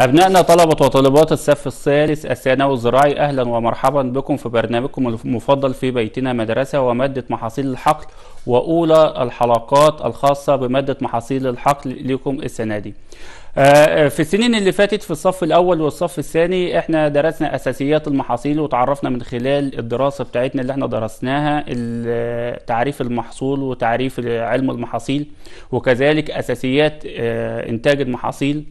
أبنائنا طلبة وطالبات الصف الثالث الثانوي الزراعي أهلا ومرحبا بكم في برنامجكم المفضل في بيتنا مدرسة ومادة محاصيل الحقل وأولى الحلقات الخاصة بمادة محاصيل الحقل لكم السنة دي. آه، آه، في السنين اللي فاتت في الصف الاول والصف الثاني احنا درسنا اساسيات المحاصيل وتعرفنا من خلال الدراسه بتاعتنا اللي احنا درسناها تعريف المحصول وتعريف علم المحاصيل وكذلك اساسيات آه، انتاج المحاصيل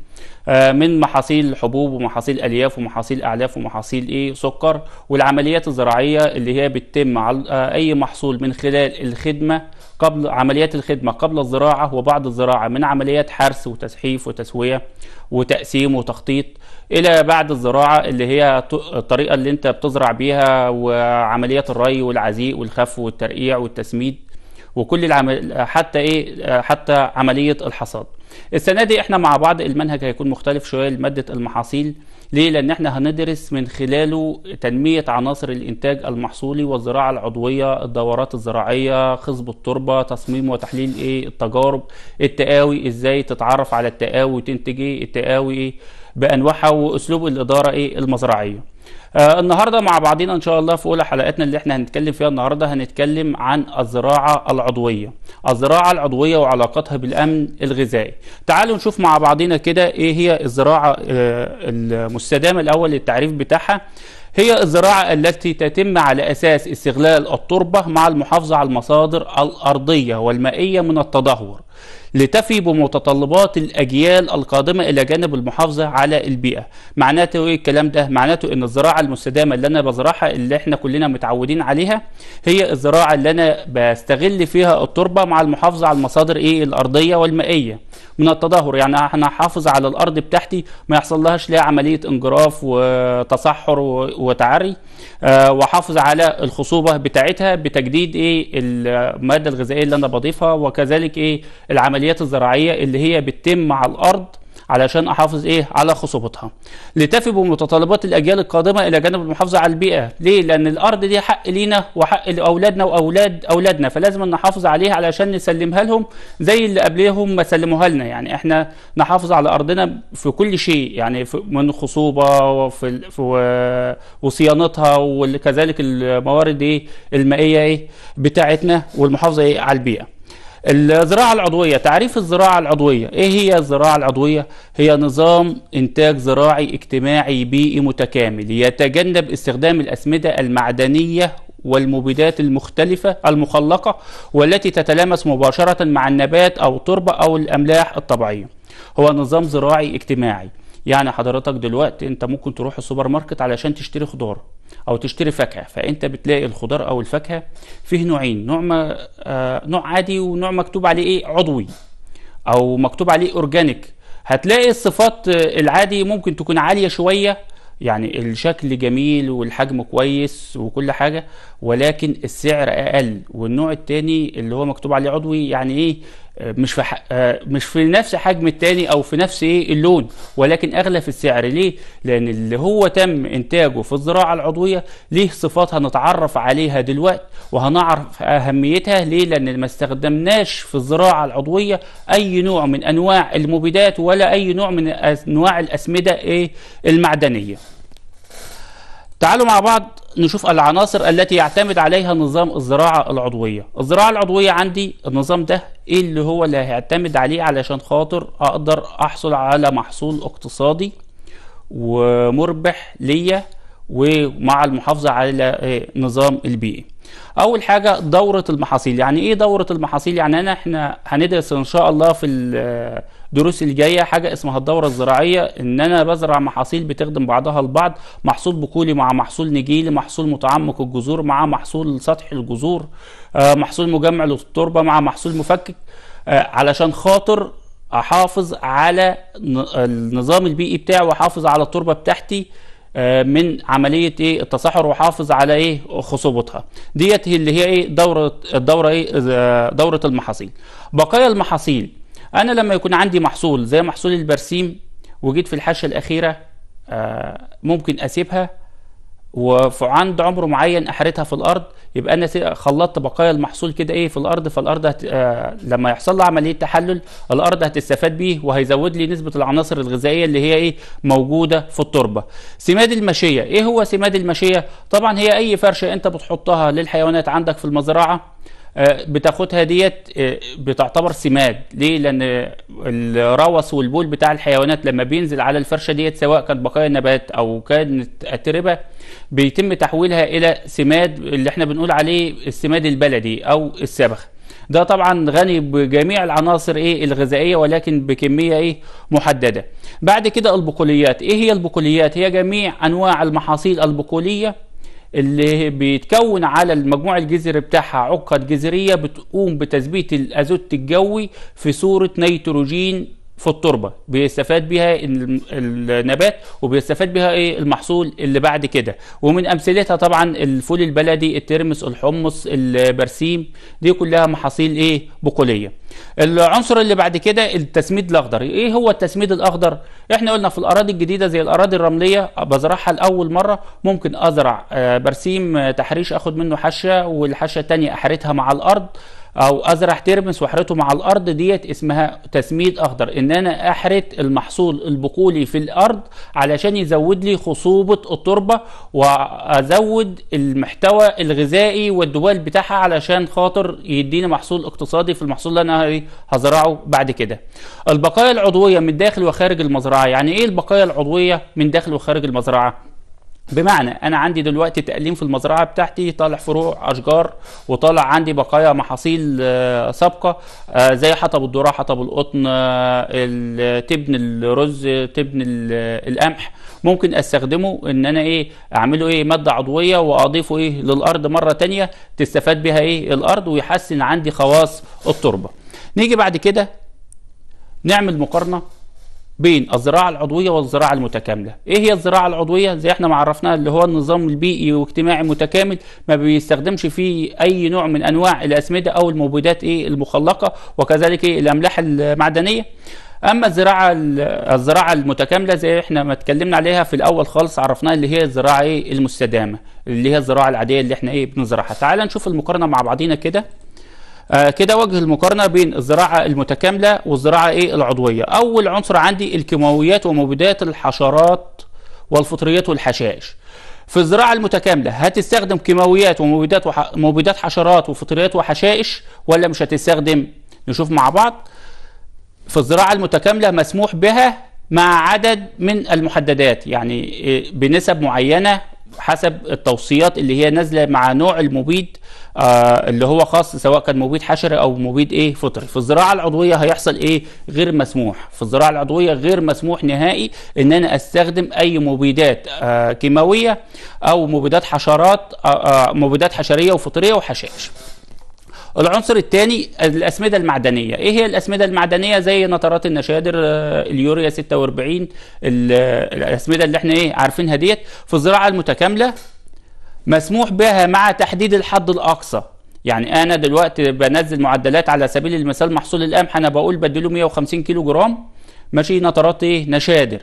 آه، من محاصيل حبوب ومحاصيل الياف ومحاصيل اعلاف ومحاصيل ايه سكر والعمليات الزراعيه اللي هي بتتم على آه، اي محصول من خلال الخدمه قبل عمليات الخدمه قبل الزراعه وبعد الزراعه من عمليات حرث وتسحيف وتسويه وتقسيم وتخطيط الى بعد الزراعه اللي هي الطريقه اللي انت بتزرع بيها وعمليات الري والعزيق والخف والترقيع والتسميد وكل العمل حتى ايه آه، حتى عمليه الحصاد السنه دي احنا مع بعض المنهج هيكون مختلف شويه لماده المحاصيل ليه لان احنا هندرس من خلاله تنميه عناصر الانتاج المحصولي والزراعه العضويه الدورات الزراعيه خصب التربه تصميم وتحليل ايه التجارب التقاوي ازاي تتعرف على التقاوي وتنتج ايه التقاوي ايه بانواعها واسلوب الاداره ايه المزرعيه آه النهارده مع بعضينا ان شاء الله في اولى حلقاتنا اللي احنا هنتكلم فيها النهارده هنتكلم عن الزراعه العضويه الزراعه العضويه وعلاقتها بالامن الغذائي تعالوا نشوف مع بعضينا كده ايه هي الزراعه آه المستدامه الاول للتعريف بتاعها هي الزراعة التي تتم على أساس استغلال التربة مع المحافظة على المصادر الأرضية والمائية من التدهور لتفي بمتطلبات الأجيال القادمة إلى جانب المحافظة على البيئة معناته إيه الكلام ده؟ معناته إن الزراعة المستدامة اللي أنا بزرعها اللي إحنا كلنا متعودين عليها هي الزراعة اللي أنا بستغل فيها التربة مع المحافظة على المصادر إيه الأرضية والمائية من التدهور يعني أنا هحافظ على الأرض بتاعتي ما يحصلهاش لها عملية انجراف وتصحر وتعري أه وحافظ على الخصوبة بتاعتها بتجديد إيه المادة الغذائية اللي أنا بضيفها وكذلك إيه العملية العمليات الزراعيه اللي هي بتتم على الارض علشان احافظ ايه على خصوبتها لتفي بمتطلبات الاجيال القادمه الى جانب المحافظه على البيئه ليه لان الارض دي حق لينا وحق لاولادنا واولاد اولادنا فلازم نحافظ عليها علشان نسلمها لهم زي اللي قبلهم ما سلموها لنا يعني احنا نحافظ على ارضنا في كل شيء يعني من خصوبه وفي في وصيانتها وكذلك الموارد ايه المائيه ايه بتاعتنا والمحافظه ايه على البيئه الزراعة العضوية تعريف الزراعة العضوية ايه هي الزراعة العضوية هي نظام انتاج زراعي اجتماعي بيئي متكامل يتجنب استخدام الأسمدة المعدنية والمبيدات المختلفة المخلقة والتي تتلامس مباشرة مع النبات أو التربة أو الأملاح الطبيعية هو نظام زراعي اجتماعي يعني حضرتك دلوقتي انت ممكن تروح السوبر ماركت علشان تشتري خضار او تشتري فاكهه فانت بتلاقي الخضار او الفاكهه فيه نوعين نوع ما آه، نوع عادي ونوع مكتوب عليه ايه عضوي او مكتوب عليه اورجانيك هتلاقي الصفات آه، العادي ممكن تكون عاليه شويه يعني الشكل جميل والحجم كويس وكل حاجه ولكن السعر اقل والنوع التاني اللي هو مكتوب عليه عضوي يعني ايه مش في حق آه، مش في نفس حجم التاني او في نفس ايه اللون ولكن اغلى في السعر ليه لان اللي هو تم انتاجه في الزراعه العضويه ليه صفات هنتعرف عليها دلوقتي وهنعرف اهميتها ليه لان ما استخدمناش في الزراعه العضويه اي نوع من انواع المبيدات ولا اي نوع من انواع الاسمده ايه المعدنيه تعالوا مع بعض نشوف العناصر التي يعتمد عليها نظام الزراعة العضوية الزراعة العضوية عندي النظام ده ايه اللي هو اللي هيعتمد عليه علشان خاطر اقدر احصل على محصول اقتصادي ومربح ليا ومع المحافظة على آه، نظام البيئي اول حاجة دورة المحاصيل يعني ايه دورة المحاصيل يعني انا احنا هندرس ان شاء الله في آه، دروس الجايه حاجه اسمها الدوره الزراعيه ان انا بزرع محاصيل بتخدم بعضها البعض محصول بقولي مع محصول نجيلي محصول متعمق الجذور مع محصول سطح الجذور آه، محصول مجمع للتربه مع محصول مفكك آه، علشان خاطر احافظ على النظام البيئي بتاعي واحافظ على التربه بتاعتي آه، من عمليه ايه التصحر واحافظ على ايه خصوبتها ديت اللي هي ايه دوره الدوره ايه دوره المحاصيل بقايا المحاصيل انا لما يكون عندي محصول زي محصول البرسيم وجيت في الحاشيه الاخيره آه، ممكن اسيبها وعند عمر معين احرتها في الارض يبقى انا خلطت بقايا المحصول كده ايه في الارض فالارض هت... آه لما يحصل لها عمليه تحلل الارض هتستفاد بيه وهيزود لي نسبه العناصر الغذائيه اللي هي ايه موجوده في التربه. سماد المشيه، ايه هو سماد المشيه؟ طبعا هي اي فرشه انت بتحطها للحيوانات عندك في المزرعه آه، بتاخدها ديت آه، بتعتبر سماد ليه لان الروس والبول بتاع الحيوانات لما بينزل على الفرشه ديت سواء كانت بقايا نبات او كانت اتربه بيتم تحويلها الى سماد اللي احنا بنقول عليه السماد البلدي او السبخ ده طبعا غني بجميع العناصر ايه الغذائيه ولكن بكميه ايه محدده بعد كده البقوليات ايه هي البقوليات هي جميع انواع المحاصيل البقوليه اللي بيتكون على المجموع الجذري بتاعها عقد جذريه بتقوم بتثبيت الازوت الجوي في صوره نيتروجين في التربه بيستفاد بيها النبات وبيستفاد بيها ايه المحصول اللي بعد كده ومن امثلتها طبعا الفول البلدي الترمس الحمص البرسيم دي كلها محاصيل ايه بقوليه العنصر اللي بعد كده التسميد الاخضر ايه هو التسميد الاخضر احنا قلنا في الاراضي الجديده زي الاراضي الرمليه بزرعها لاول مره ممكن ازرع آه، برسيم آه، تحريش اخد منه حشه والحشه الثانيه احرتها مع الارض او ازرع ترمس واحرته مع الارض ديت اسمها تسميد اخضر ان انا احرت المحصول البقولي في الارض علشان يزود لي خصوبه التربه وازود المحتوى الغذائي والدوال بتاعها علشان خاطر يديني محصول اقتصادي في المحصول اللي انا هزرعه بعد كده البقايا العضويه من داخل وخارج المزرعه يعني ايه البقايا العضويه من داخل وخارج المزرعه بمعنى انا عندي دلوقتي تقليم في المزرعه بتاعتي طالع فروع اشجار وطالع عندي بقايا محاصيل آه، سابقه آه، زي حطب الذره حطب القطن آه، تبن الرز تبن القمح ممكن استخدمه ان انا ايه اعمله ايه ماده عضويه واضيفه ايه للارض مره تانية تستفاد بها ايه الارض ويحسن عندي خواص التربه نيجي بعد كده نعمل مقارنه بين الزراعه العضويه والزراعه المتكامله ايه هي الزراعه العضويه زي احنا ما عرفناها اللي هو النظام البيئي واجتماعي متكامل ما بيستخدمش فيه اي نوع من انواع الاسمده او المبيدات ايه المخلقه وكذلك ايه الاملاح المعدنيه اما الزراعه الزراعه المتكامله زي احنا ما اتكلمنا عليها في الاول خالص عرفناها اللي هي الزراعه ايه المستدامه اللي هي الزراعه العاديه اللي احنا ايه بنزرعها تعال نشوف المقارنه مع بعضينا كده آه كده وجه المقارنه بين الزراعه المتكامله والزراعه ايه العضويه اول عنصر عندي الكيماويات ومبيدات الحشرات والفطريات والحشائش في الزراعه المتكامله هتستخدم كيماويات ومبيدات وح... مبيدات حشرات وفطريات وحشائش ولا مش هتستخدم نشوف مع بعض في الزراعه المتكامله مسموح بها مع عدد من المحددات يعني إيه، بنسب معينه حسب التوصيات اللي هي نازله مع نوع المبيد آه اللي هو خاص سواء كان مبيد حشري او مبيد ايه فطري في الزراعه العضويه هيحصل ايه غير مسموح في الزراعه العضويه غير مسموح نهائي ان انا استخدم اي مبيدات آه كيماويه او مبيدات حشرات آه, آه، مبيدات حشريه وفطريه وحشائش العنصر الثاني الاسمده المعدنيه ايه هي الاسمده المعدنيه زي نترات النشادر آه، اليوريا 46 الاسمده اللي احنا ايه عارفينها ديت في الزراعه المتكامله مسموح بها مع تحديد الحد الأقصى يعني أنا دلوقتي بنزل معدلات على سبيل المثال محصول القمح أنا بقول بديله 150 كيلو جرام ماشي نترات إيه نشادر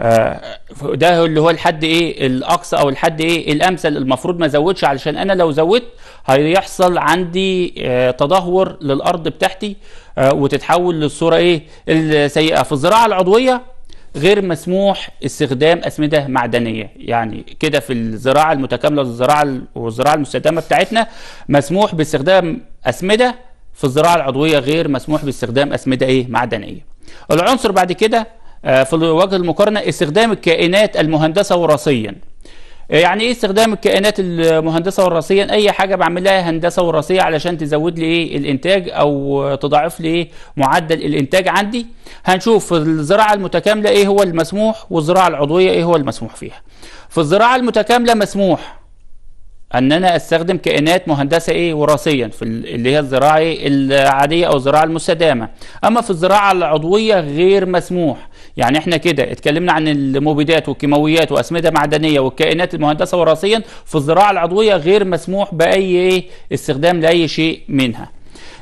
آه ده اللي هو الحد ايه الاقصى او الحد ايه الامثل المفروض ما ازودش علشان انا لو زودت هيحصل عندي آه تدهور للارض بتاعتي آه وتتحول للصوره ايه السيئه في الزراعه العضويه غير مسموح استخدام اسمده معدنيه يعني كده في الزراعه المتكامله والزراعه والزراعه المستدامه بتاعتنا مسموح باستخدام اسمده في الزراعه العضويه غير مسموح باستخدام اسمده ايه معدنيه العنصر بعد كده آه، في وجه المقارنه استخدام الكائنات المهندسه وراثيا آه، يعني ايه استخدام الكائنات المهندسه وراثيا اي حاجه بعمل لها هندسه وراثيه علشان تزود لي ايه الانتاج او تضاعف لي ايه معدل الانتاج عندي هنشوف الزراعه المتكامله ايه هو المسموح والزراعه العضويه ايه هو المسموح فيها في الزراعه المتكامله مسموح ان انا استخدم كائنات مهندسه ايه وراثيا في اللي هي الزراعه إيه؟ العاديه او الزراعه المستدامه اما في الزراعه العضويه غير مسموح يعني احنا كده اتكلمنا عن المبيدات والكيماويات واسمده معدنيه والكائنات المهندسه وراثيا في الزراعه العضويه غير مسموح باي إيه؟ استخدام لاي شيء منها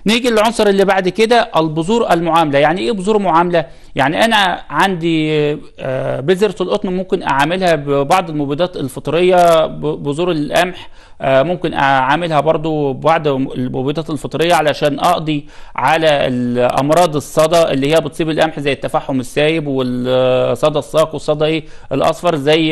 نيجي للعنصر اللي بعد كده البذور المعامله يعني ايه بذور معامله يعني انا عندي آه، بذره القطن ممكن اعاملها ببعض المبيدات الفطريه بذور القمح آه، ممكن اعاملها برضو ببعض المبيدات الفطريه علشان اقضي على الامراض الصدى اللي هي بتصيب القمح زي التفحم السايب والصدى الساق والصدى ايه الاصفر زي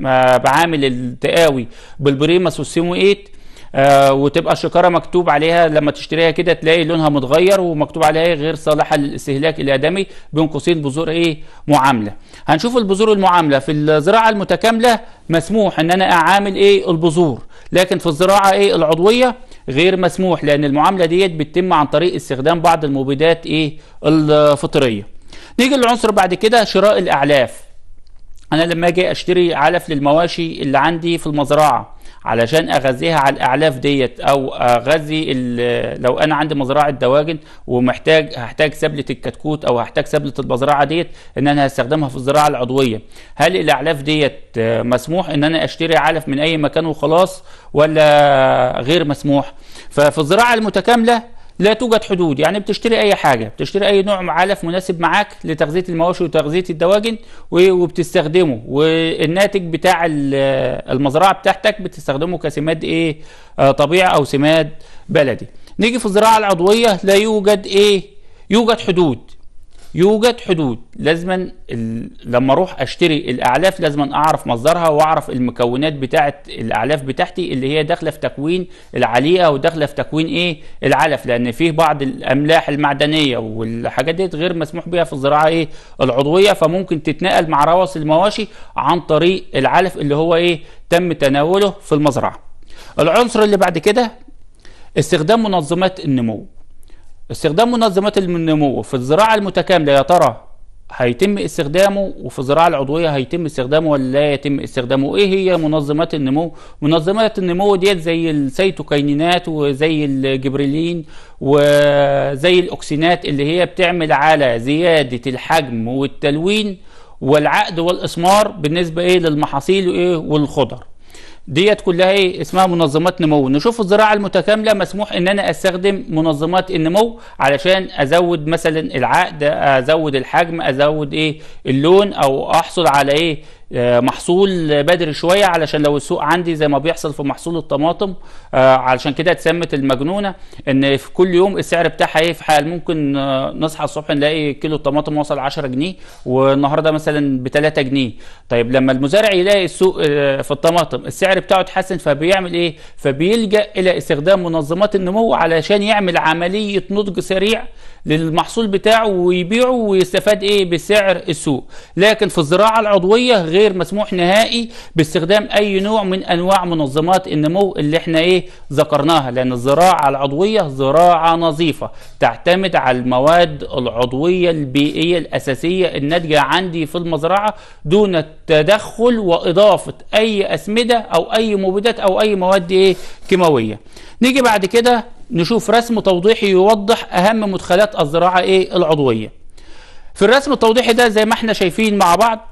ما آه، بعامل التقاوي بالبريماس والسيمويت آه وتبقى الشكاره مكتوب عليها لما تشتريها كده تلاقي لونها متغير ومكتوب عليها غير صالحه للاستهلاك الادمي بين قوسين بذور ايه معامله هنشوف البذور المعامله في الزراعه المتكامله مسموح ان انا اعامل ايه البذور لكن في الزراعه ايه العضويه غير مسموح لان المعامله ديت بتتم عن طريق استخدام بعض المبيدات ايه الفطريه نيجي للعنصر بعد كده شراء الاعلاف انا لما اجي اشتري علف للمواشي اللي عندي في المزرعه علشان اغذيها على الاعلاف ديت او اغذي لو انا عندي مزرعه دواجن ومحتاج هحتاج سبله الكتكوت او هحتاج سبله البزرعه ديت ان انا هستخدمها في الزراعه العضويه هل الاعلاف ديت مسموح ان انا اشتري علف من اي مكان وخلاص ولا غير مسموح ففي الزراعه المتكامله لا توجد حدود يعني بتشتري اي حاجه بتشتري اي نوع علف مناسب معاك لتغذيه المواشي وتغذيه الدواجن وبتستخدمه والناتج بتاع المزرعه بتاعتك بتستخدمه كسماد ايه آه، طبيعي او سماد بلدي نيجي في الزراعه العضويه لا يوجد ايه يوجد حدود يوجد حدود لازما لما اروح اشتري الاعلاف لازما اعرف مصدرها واعرف المكونات بتاعه الاعلاف بتاعتي اللي هي داخله في تكوين العليقه وداخله في تكوين ايه العلف لان فيه بعض الاملاح المعدنيه والحاجات ديت غير مسموح بها في الزراعه ايه العضويه فممكن تتنقل مع رواس المواشي عن طريق العلف اللي هو ايه تم تناوله في المزرعه العنصر اللي بعد كده استخدام منظمات النمو استخدام منظمات النمو في الزراعة المتكاملة يا ترى هيتم استخدامه وفي الزراعة العضوية هيتم استخدامه ولا لا يتم استخدامه ايه هي منظمات النمو منظمات النمو ديت زي السيتوكينينات وزي الجبريلين وزي الاكسينات اللي هي بتعمل على زيادة الحجم والتلوين والعقد والاسمار بالنسبة ايه للمحاصيل وايه والخضر ديت كلها ايه اسمها منظمات نمو نشوف الزراعه المتكامله مسموح ان انا استخدم منظمات النمو علشان ازود مثلا العقد ازود الحجم ازود ايه اللون او احصل على ايه آه، محصول بدري شويه علشان لو السوق عندي زي ما بيحصل في محصول الطماطم آه، علشان كده اتسمت المجنونه ان في كل يوم السعر بتاعها ايه في حال ممكن آه، نصحى الصبح نلاقي كيلو الطماطم وصل 10 جنيه والنهارده مثلا ب 3 جنيه طيب لما المزارع يلاقي السوق في الطماطم السعر بتاعه اتحسن فبيعمل ايه فبيلجا الى استخدام منظمات النمو علشان يعمل عمليه نضج سريع للمحصول بتاعه ويبيعه ويستفاد ايه بسعر السوق لكن في الزراعه العضويه غير مسموح نهائي باستخدام اي نوع من انواع منظمات النمو اللي احنا ايه ذكرناها لان الزراعه العضويه زراعه نظيفه تعتمد على المواد العضويه البيئيه الاساسيه الناتجه عندي في المزرعه دون التدخل واضافه اي اسمده او اي مبيدات او اي مواد ايه كيماويه نيجي بعد كده نشوف رسم توضيحي يوضح أهم مدخلات الزراعة إيه العضوية في الرسم التوضيحي ده زي ما احنا شايفين مع بعض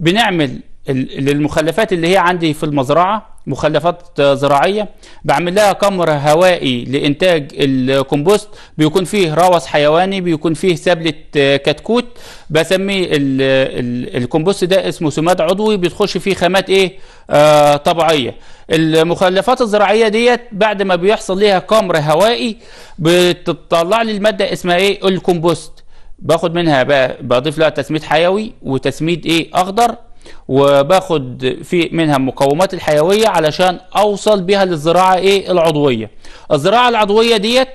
بنعمل للمخلفات اللي هي عندي في المزرعة مخلفات زراعية بعمل لها كمر هوائي لإنتاج الكمبوست بيكون فيه روث حيواني بيكون فيه سبلة آه، كتكوت بسمي الكمبوست ده اسمه سماد عضوي بتخش فيه خامات إيه آه طبيعية المخلفات الزراعية ديت بعد ما بيحصل ليها كمر هوائي بتطلع لي المادة اسمها إيه الكمبوست باخد منها بقى بضيف لها تسميد حيوي وتسميد إيه أخضر وباخد في منها المقومات الحيويه علشان اوصل بيها للزراعه ايه العضويه الزراعه العضويه ديت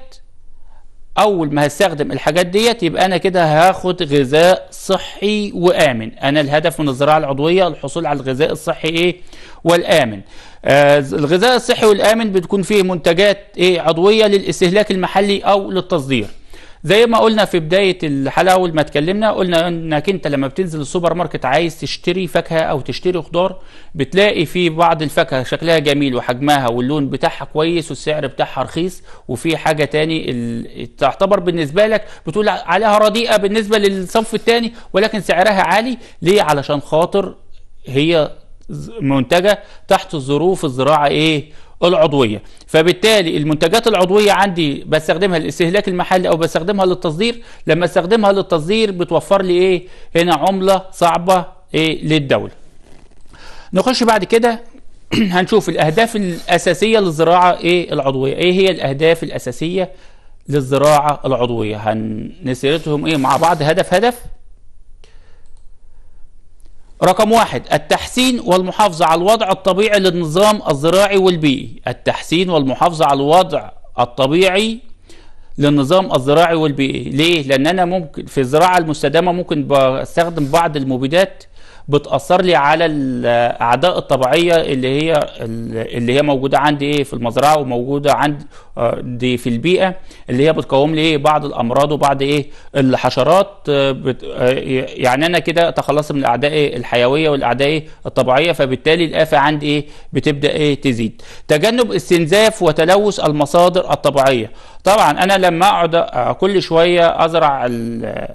اول ما هستخدم الحاجات ديت يبقى انا كده هاخد غذاء صحي وامن انا الهدف من الزراعه العضويه الحصول على الغذاء الصحي ايه والامن آه الغذاء الصحي والامن بتكون فيه منتجات ايه عضويه للاستهلاك المحلي او للتصدير زي ما قلنا في بداية الحلقة أول ما اتكلمنا قلنا إنك أنت لما بتنزل السوبر ماركت عايز تشتري فاكهة أو تشتري خضار بتلاقي في بعض الفاكهة شكلها جميل وحجمها واللون بتاعها كويس والسعر بتاعها رخيص وفي حاجة تاني تعتبر بالنسبة لك بتقول عليها رديئة بالنسبة للصف التاني ولكن سعرها عالي ليه علشان خاطر هي منتجة تحت ظروف الزراعة إيه العضوية فبالتالي المنتجات العضوية عندي بستخدمها للاستهلاك المحلي أو بستخدمها للتصدير لما استخدمها للتصدير بتوفر لي إيه هنا عملة صعبة إيه للدولة نخش بعد كده هنشوف الأهداف الأساسية للزراعة إيه العضوية إيه هي الأهداف الأساسية للزراعة العضوية هنسيرتهم إيه مع بعض هدف هدف رقم واحد التحسين والمحافظة على الوضع الطبيعي للنظام الزراعي والبيئي التحسين والمحافظة على الوضع الطبيعي للنظام الزراعي والبيئي ليه؟ لأن أنا ممكن في الزراعة المستدامة ممكن بستخدم بعض المبيدات بتاثر لي على الاعداء الطبيعيه اللي هي اللي هي موجوده عندي ايه في المزرعه وموجوده عندي في البيئه اللي هي بتقاوم لي ايه بعض الامراض وبعض ايه الحشرات آه، آه، يعني انا كده تخلصت من الاعداء إيه الحيويه والاعداء إيه الطبيعيه فبالتالي الافه عندي ايه بتبدا ايه تزيد تجنب استنزاف وتلوث المصادر الطبيعيه طبعا انا لما اقعد كل شويه ازرع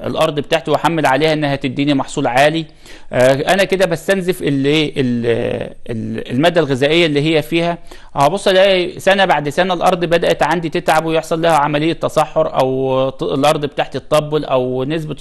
الارض بتاعتي واحمل عليها انها تديني محصول عالي آه، انا كده بستنزف اللي الماده الغذائيه اللي هي فيها هبص الاقي سنه بعد سنه الارض بدات عندي تتعب ويحصل لها عمليه تصحر او الارض بتاعتي تطبل او نسبه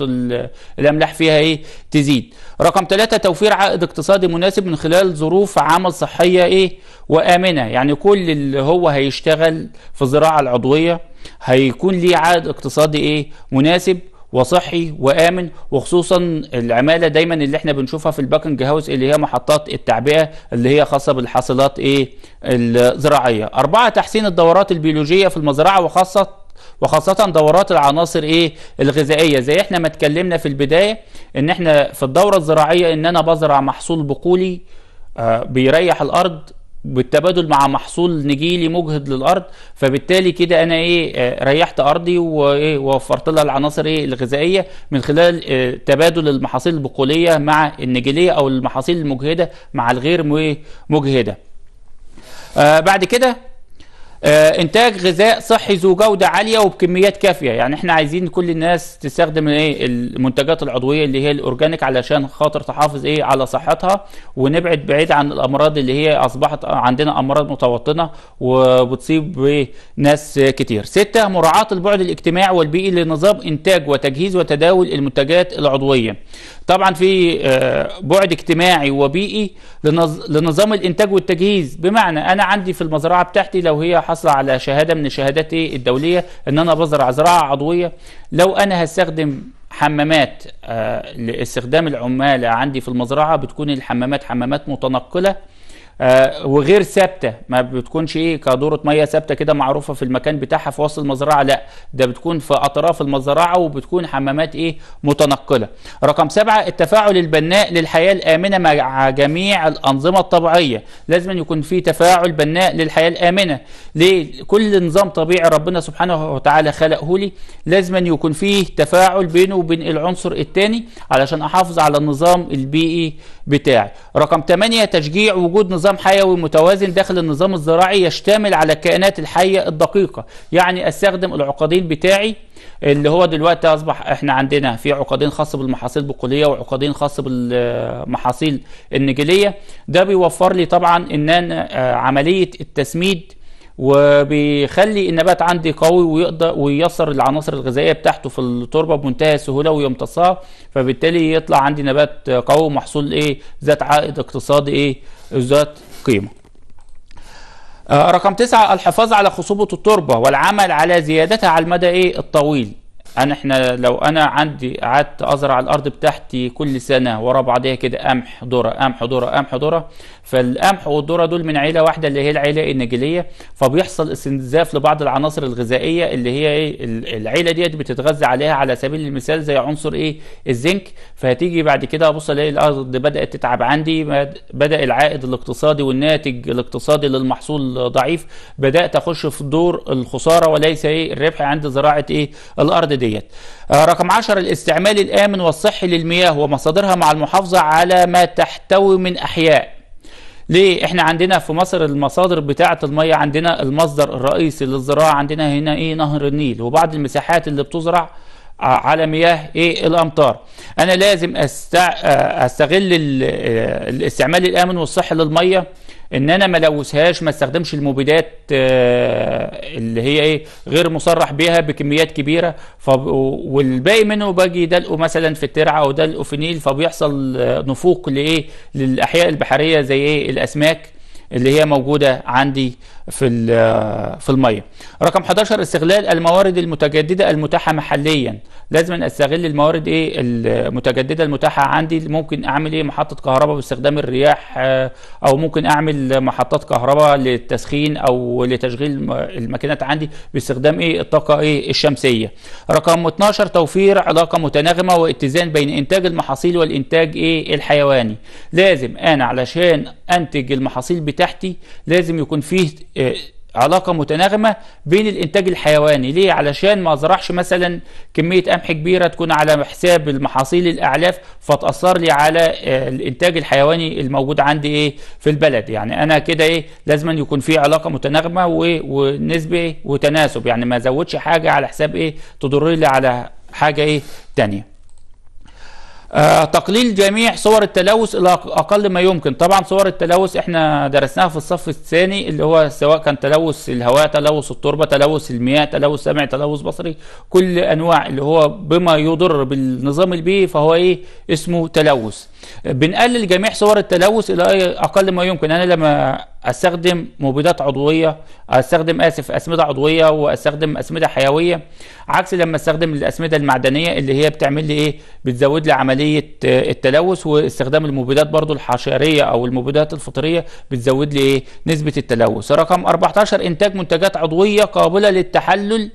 الاملاح فيها ايه تزيد رقم ثلاثة توفير عائد اقتصادي مناسب من خلال ظروف عمل صحيه ايه وآمنة يعني كل اللي هو هيشتغل في الزراعة العضوية هيكون ليه عائد اقتصادي ايه مناسب وصحي وامن وخصوصا العماله دايما اللي احنا بنشوفها في الباكنج هاوس اللي هي محطات التعبئه اللي هي خاصه بالحاصلات ايه الزراعيه اربعه تحسين الدورات البيولوجيه في المزرعه وخاصه وخاصة دورات العناصر ايه الغذائية زي احنا ما اتكلمنا في البداية ان احنا في الدورة الزراعية ان انا بزرع محصول بقولي آه، بيريح الارض بالتبادل مع محصول نجيلي مجهد للارض فبالتالي كده انا ايه آه، ريحت ارضي وايه ووفرت لها العناصر ايه الغذائيه من خلال إيه تبادل المحاصيل البقوليه مع النجيليه او المحاصيل المجهده مع الغير مجهده آه بعد كده آه، انتاج غذاء صحي ذو جوده عاليه وبكميات كافيه يعني احنا عايزين كل الناس تستخدم ايه المنتجات العضويه اللي هي الاورجانيك علشان خاطر تحافظ ايه على صحتها ونبعد بعيد عن الامراض اللي هي اصبحت عندنا امراض متوطنه وبتصيب ايه ناس كتير ستة مراعاه البعد الاجتماعي والبيئي لنظام انتاج وتجهيز وتداول المنتجات العضويه طبعا في آه، بعد اجتماعي وبيئي لنظام الانتاج والتجهيز بمعنى انا عندي في المزرعه بتاعتي لو هي حصل على شهاده من الشهادات الدوليه ان انا بزرع زراعه عضويه لو انا هستخدم حمامات آه، لاستخدام العمالة عندي في المزرعه بتكون الحمامات حمامات متنقله آه وغير ثابته ما بتكونش ايه كدوره ميه ثابته كده معروفه في المكان بتاعها في وسط المزرعه لا ده بتكون في اطراف المزرعه وبتكون حمامات ايه متنقله رقم سبعة التفاعل البناء للحياه الامنه مع جميع الانظمه الطبيعيه لازم يكون في تفاعل بناء للحياه الامنه ليه كل نظام طبيعي ربنا سبحانه وتعالى خلقه لي لازم يكون فيه تفاعل بينه وبين العنصر الثاني علشان احافظ على النظام البيئي بتاعي رقم 8 تشجيع وجود نظام حيوي متوازن داخل النظام الزراعي يشتمل على الكائنات الحية الدقيقة يعني استخدم العقدين بتاعي اللي هو دلوقتي اصبح احنا عندنا في عقدين خاصه بالمحاصيل البقوليه وعقدين خاصه بالمحاصيل النجيليه ده بيوفر لي طبعا ان انا آه، عمليه التسميد وبيخلي النبات عندي قوي ويقدر وييسر العناصر الغذائيه بتاعته في التربه بمنتهى السهوله ويمتصها فبالتالي يطلع عندي نبات قوي محصول ايه ذات عائد اقتصادي ايه ذات قيمه آه، رقم تسعة الحفاظ على خصوبة التربة والعمل على زيادتها على المدى إيه الطويل انا احنا لو انا عندي قعدت ازرع الارض بتاعتي كل سنه ورا بعضيها كده قمح ذره قمح ذره قمح ذره فالقمح والذره دول من عيله واحده اللي هي العيله النجيليه فبيحصل استنزاف لبعض العناصر الغذائيه اللي هي ايه العيله ديت بتتغذى عليها على سبيل المثال زي عنصر ايه الزنك فهتيجي بعد كده ابص الاقي الارض بدات تتعب عندي بدا العائد الاقتصادي والناتج الاقتصادي للمحصول ضعيف بدات اخش في دور الخساره وليس ايه الربح عند زراعه ايه الارض ديت آه، رقم 10 الاستعمال الآمن والصحي للمياه ومصادرها مع المحافظة على ما تحتوي من أحياء ليه احنا عندنا في مصر المصادر بتاعه الميه عندنا المصدر الرئيسي للزراعه عندنا هنا ايه نهر النيل وبعض المساحات اللي بتزرع على مياه ايه الامطار انا لازم آه، استغل آه، الاستعمال الامن والصحي للميه ان انا ما لوثهاش ما استخدمش المبيدات آه، اللي هي ايه غير مصرح بيها بكميات كبيره والباقي منه باجي دلقه مثلا في الترعه او دلقه في نيل فبيحصل آه، نفوق لايه للاحياء البحريه زي ايه الاسماك اللي هي موجوده عندي في في الميه. رقم 11 استغلال الموارد المتجدده المتاحه محليا لازم استغل الموارد ايه المتجدده المتاحه عندي ممكن اعمل ايه محطه كهرباء باستخدام الرياح آه، او ممكن اعمل محطات كهرباء للتسخين او لتشغيل الماكينات عندي باستخدام ايه الطاقه ايه الشمسيه. رقم 12 توفير علاقه متناغمه واتزان بين انتاج المحاصيل والانتاج ايه الحيواني. لازم انا علشان انتج المحاصيل بتاعتي لازم يكون فيه آه، علاقة متناغمة بين الإنتاج الحيواني ليه؟ علشان ما أزرعش مثلا كمية قمح كبيرة تكون على حساب المحاصيل الأعلاف فتأثر لي على آه، الإنتاج الحيواني الموجود عندي إيه في البلد يعني أنا كده إيه لازم أن يكون في علاقة متناغمة ونسبة إيه؟ وتناسب يعني ما أزودش حاجة على حساب إيه تضر لي على حاجة إيه تانية آه، تقليل جميع صور التلوث الى اقل ما يمكن طبعا صور التلوث احنا درسناها في الصف الثاني اللي هو سواء كان تلوث الهواء تلوث التربه تلوث المياه تلوث سمع تلوث بصري كل انواع اللي هو بما يضر بالنظام البيئي فهو ايه اسمه تلوث بنقلل جميع صور التلوث الى اقل ما يمكن انا لما استخدم مبيدات عضويه استخدم اسف اسمده عضويه واستخدم اسمده حيويه عكس لما استخدم الاسمده المعدنيه اللي هي بتعمل لي ايه بتزود لي عمليه آه، التلوث واستخدام المبيدات برضو الحشريه او المبيدات الفطريه بتزود لي ايه نسبه التلوث رقم 14 انتاج منتجات عضويه قابله للتحلل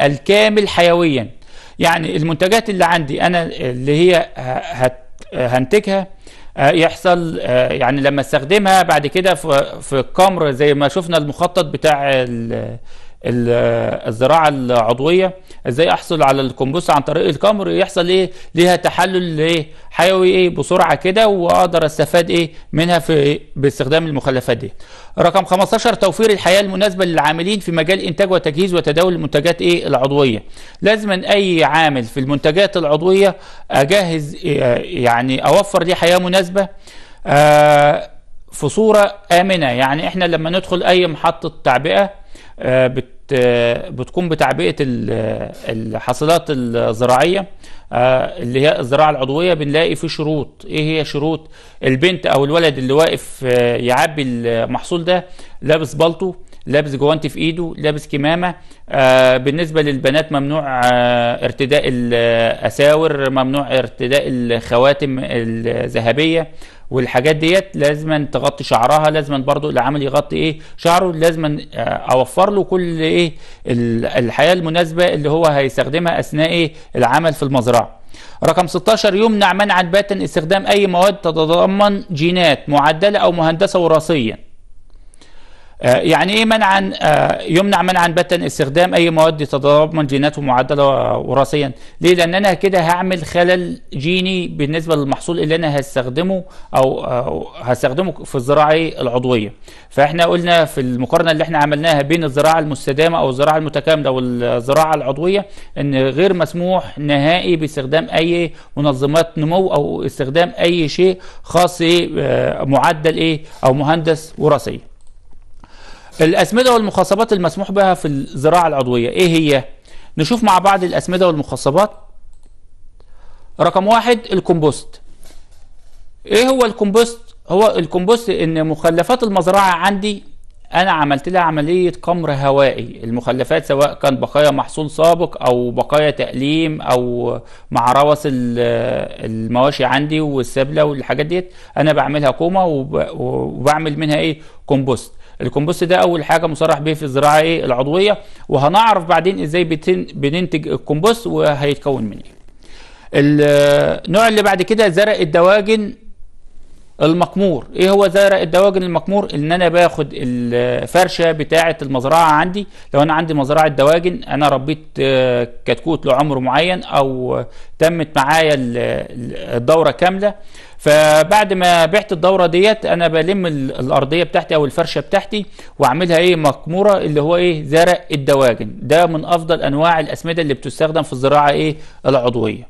الكامل حيويا يعني المنتجات اللي عندي انا اللي هي هت هنتجها آه، يحصل آه، يعني لما استخدمها بعد كده في القمر زي ما شفنا المخطط بتاع الزراعه العضويه ازاي احصل على الكمبوست عن طريق القمر يحصل ايه ليها تحلل ايه حيوي ايه بسرعه كده واقدر استفاد ايه منها في باستخدام المخلفات دي رقم 15 توفير الحياه المناسبه للعاملين في مجال انتاج وتجهيز وتداول المنتجات ايه العضويه لازم اي عامل في المنتجات العضويه اجهز إيه يعني اوفر ليه حياه مناسبه آه في صوره امنه يعني احنا لما ندخل اي محطه تعبئه آه، بت آه، بتقوم بتعبئه آه، الحاصلات الزراعيه اللي هي الزراعه العضويه بنلاقي في شروط ايه هي شروط البنت او الولد اللي واقف يعبي المحصول ده لابس بالطو لابس جوانتي في ايده لابس كمامه آه بالنسبه للبنات ممنوع آه ارتداء الاساور ممنوع ارتداء الخواتم الذهبيه والحاجات ديت لازم تغطي شعرها لازم برضو العمل يغطي ايه شعره لازم آه، اوفر له كل ايه الحياه المناسبه اللي هو هيستخدمها اثناء ايه العمل في المزرعه رقم 16 يمنع منعا باتا استخدام اي مواد تتضمن جينات معدله او مهندسه وراثيا آه، يعني ايه منعا آه، يمنع منعا باتا استخدام اي مواد تتضمن جينات معدله وراثيا ليه لان انا كده هعمل خلل جيني بالنسبه للمحصول اللي انا هستخدمه او, هستخدمه في الزراعه العضويه فاحنا قلنا في المقارنه اللي احنا عملناها بين الزراعه المستدامه او الزراعه المتكامله والزراعه العضويه ان غير مسموح نهائي باستخدام اي منظمات نمو او استخدام اي شيء خاص إيه، آه، معدل ايه او مهندس وراثيا الأسمدة والمخصبات المسموح بها في الزراعة العضوية إيه هي؟ نشوف مع بعض الأسمدة والمخصبات رقم واحد الكمبوست إيه هو الكمبوست؟ هو الكمبوست إن مخلفات المزرعة عندي أنا عملت لها عملية قمر هوائي المخلفات سواء كان بقايا محصول سابق أو بقايا تأليم أو مع روس المواشي عندي والسبلة والحاجات ديت أنا بعملها كومة وبعمل منها إيه؟ كومبوست الكمبوست ده اول حاجه مصرح به في الزراعه ايه العضويه وهنعرف بعدين ازاي بننتج الكمبوست وهيتكون من ايه النوع اللي بعد كده زرع الدواجن المقمور ايه هو زرع الدواجن المقمور ان انا باخد الفرشه بتاعه المزرعه عندي لو انا عندي مزرعه دواجن انا ربيت آه، كتكوت لعمر معين او تمت معايا الدوره كامله فبعد ما بعت الدوره ديت انا بلم الارضيه بتاعتي او الفرشه بتاعتي واعملها ايه مكموره اللي هو ايه زرع الدواجن ده من افضل انواع الاسمده اللي بتستخدم في الزراعه ايه العضويه